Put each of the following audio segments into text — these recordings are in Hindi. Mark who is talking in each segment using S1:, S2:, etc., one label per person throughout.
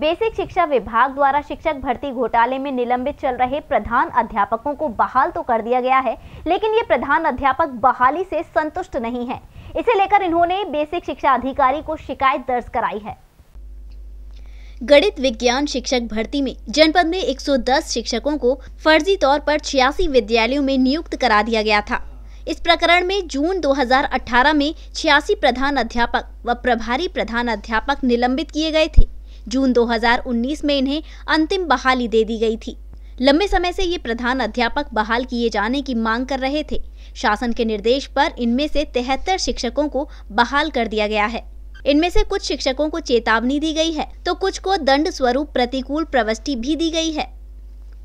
S1: बेसिक शिक्षा विभाग द्वारा शिक्षक भर्ती घोटाले में निलंबित चल रहे प्रधान अध्यापकों को बहाल तो कर दिया गया है लेकिन ये प्रधान अध्यापक बहाली से संतुष्ट नहीं है इसे लेकर इन्होंने बेसिक शिक्षा अधिकारी को शिकायत दर्ज कराई है गणित विज्ञान शिक्षक भर्ती में जनपद में 110 शिक्षकों को फर्जी तौर पर छियासी विद्यालयों में नियुक्त करा दिया गया था इस प्रकरण में जून 2018 में छियासी प्रधान अध्यापक व प्रभारी प्रधान अध्यापक निलंबित किए गए थे जून 2019 में इन्हें अंतिम बहाली दे दी गई थी लंबे समय से ये प्रधान अध्यापक बहाल किए जाने की मांग कर रहे थे शासन के निर्देश पर इनमें से तिहत्तर शिक्षकों को बहाल कर दिया गया है इनमें से कुछ शिक्षकों को चेतावनी दी गई है तो कुछ को दंड स्वरूप प्रतिकूल प्रवृष्टि भी दी गई है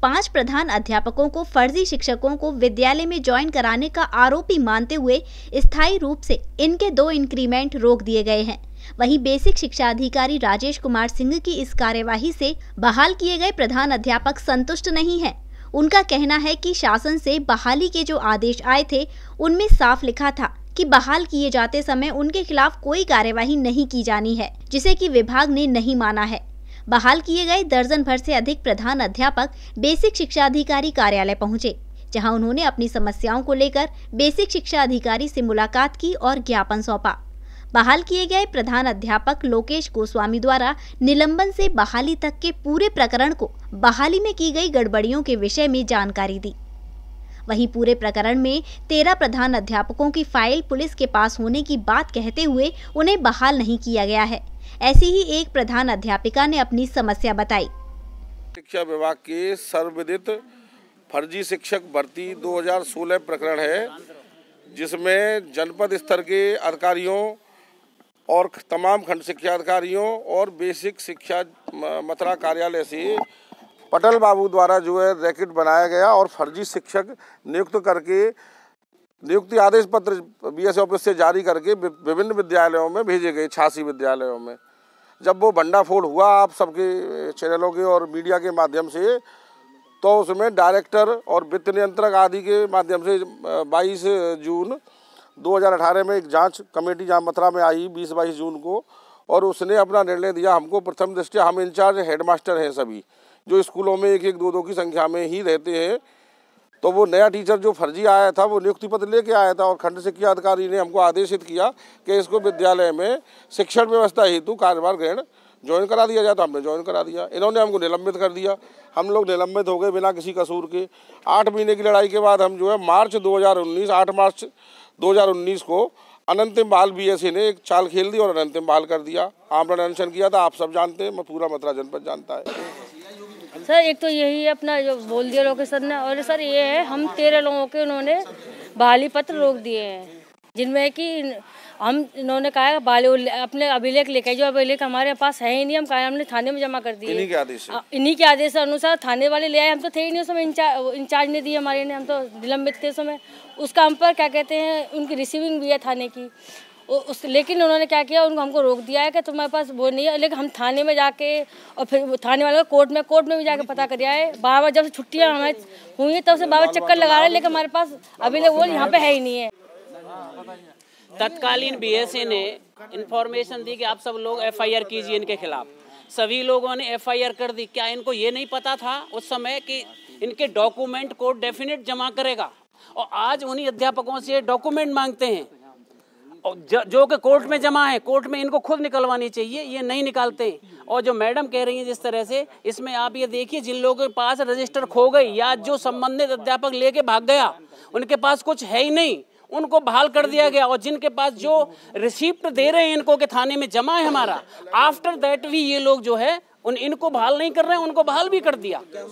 S1: पांच प्रधान अध्यापकों को फर्जी शिक्षकों को विद्यालय में ज्वाइन कराने का आरोपी मानते हुए स्थायी रूप से इनके दो इंक्रीमेंट रोक दिए गए हैं वहीं बेसिक शिक्षा अधिकारी राजेश कुमार सिंह की इस कार्यवाही से बहाल किए गए प्रधान अध्यापक संतुष्ट नहीं है उनका कहना है कि शासन से बहाली के जो आदेश आए थे उनमें साफ लिखा था कि बहाल किए जाते समय उनके खिलाफ कोई कार्यवाही नहीं की जानी है जिसे की विभाग ने नहीं माना है बहाल किए गए दर्जन भर से अधिक प्रधान अध्यापक बेसिक शिक्षा अधिकारी कार्यालय पहुंचे जहां उन्होंने अपनी समस्याओं को लेकर बेसिक शिक्षा अधिकारी से मुलाकात की और ज्ञापन सौंपा बहाल किए गए प्रधान अध्यापक लोकेश गोस्वामी द्वारा निलंबन से बहाली तक के पूरे प्रकरण को बहाली में की गई गड़बड़ियों के विषय में जानकारी दी वहीं पूरे प्रकरण में तेरह प्रधान अध्यापकों की फाइल पुलिस के पास होने की बात कहते हुए उन्हें बहाल नहीं किया गया है ऐसी ही एक प्रधान अध्यापिका ने अपनी समस्या बताई
S2: शिक्षा विभाग के सर्वविदित फर्जी शिक्षक भर्ती 2016 प्रकरण है जिसमें जनपद स्तर के अधिकारियों और तमाम खंड शिक्षा अधिकारियों और बेसिक शिक्षा मथुरा कार्यालय से पटल बाबू द्वारा जो है रैकेट बनाया गया और फर्जी शिक्षक नियुक्त करके नियुक्ति आदेश पत्र बी एस ऑफिस से जारी करके विभिन्न विद्यालयों में भेजे गए छियासी विद्यालयों में जब वो भंडाफोड़ हुआ आप सबके चैनलों के और मीडिया के माध्यम से तो उसमें डायरेक्टर और वित्त नियंत्रक आदि के माध्यम से 22 जून 2018 में एक जांच कमेटी जहाँ मथुरा में आई 20 बाईस जून को और उसने अपना निर्णय दिया हमको प्रथम दृष्टि हम इंचार्ज हेडमास्टर हैं सभी जो स्कूलों में एक एक दो दो की संख्या में ही रहते हैं तो वो नया टीचर जो फर्जी आया था वो नियुक्ति पत्र लेके आया था और खंड शिक्षा अधिकारी ने हमको आदेशित किया कि इसको विद्यालय में शिक्षण व्यवस्था हेतु कार्यभार ग्रहण ज्वाइन करा दिया जाए तो हमने ज्वाइन करा दिया इन्होंने हमको निलंबित कर दिया हम लोग निलंबित हो गए बिना किसी कसूर के आठ महीने की लड़ाई के बाद हम जो है मार्च 2019 आठ मार्च 2019 को अनंतिम बाल बीएसए e ने एक चाल खेल दी और अनंतिम बाल कर दिया आमरण अनशन किया था आप सब जानते हैं मैं पूरा मथुरा जनपद जानता है
S3: सर एक तो यही है अपना जो बोल दिया लोकेशन ने और सर ये है हम तेरह लोगों के उन्होंने बहाली पत्र रोक दिए हैं जिनमें कि हम इन्होंने कहा बाले अपने अभिलेख लेके जो अभिलेख हमारे पास है ही नहीं हम कहा हमने थाने में जमा कर दिए इन्हीं के आदेश हाँ, इन्हीं के आदेश अनुसार थाने वाले ले आए हम तो थे ही नहीं उस समय इंचार्ज ने दिए हमारे ने हम तो निलंबित थे उसमें समय उसका हम पर क्या कहते हैं उनकी रिसीविंग भी है थाने की उस लेकिन उन्होंने क्या किया उनको हमको रोक दिया है कि तुम्हारे पास वो नहीं है लेकिन हम थाने में जाके और फिर थाने वाले कोर्ट में कोर्ट में भी जाके पता कर आए बाबा जब से छुट्टियाँ हमें हुई है तब से बाबा चक्कर लगा रहे हैं लेकिन हमारे पास अभी वो यहाँ पे है ही नहीं है
S4: तत्कालीन बीएसए e ने इन्फॉर्मेशन दी कि आप सब लोग एफआईआर कीजिए इनके खिलाफ सभी लोगों ने एफआईआर कर दी क्या इनको ये नहीं पता था उस समय कि इनके डॉक्यूमेंट को डेफिनेट जमा करेगा और आज उन्हीं अध्यापकों से डॉक्यूमेंट मांगते हैं और जो कि कोर्ट में जमा है कोर्ट में इनको खुद निकलवानी चाहिए ये नहीं निकालते और जो मैडम कह रही हैं जिस तरह से इसमें आप ये देखिए जिन लोगों के पास रजिस्टर खो गई या जो संबंधित अध्यापक लेके भाग गया उनके पास कुछ है ही नहीं उनको बहाल कर दिया गया और जिनके पास जो रिसिप्ट दे रहे हैं इनको के थाने में जमा है हमारा आफ्टर दैट भी ये लोग जो है उन इनको बहाल नहीं कर रहे हैं उनको बहाल भी कर दिया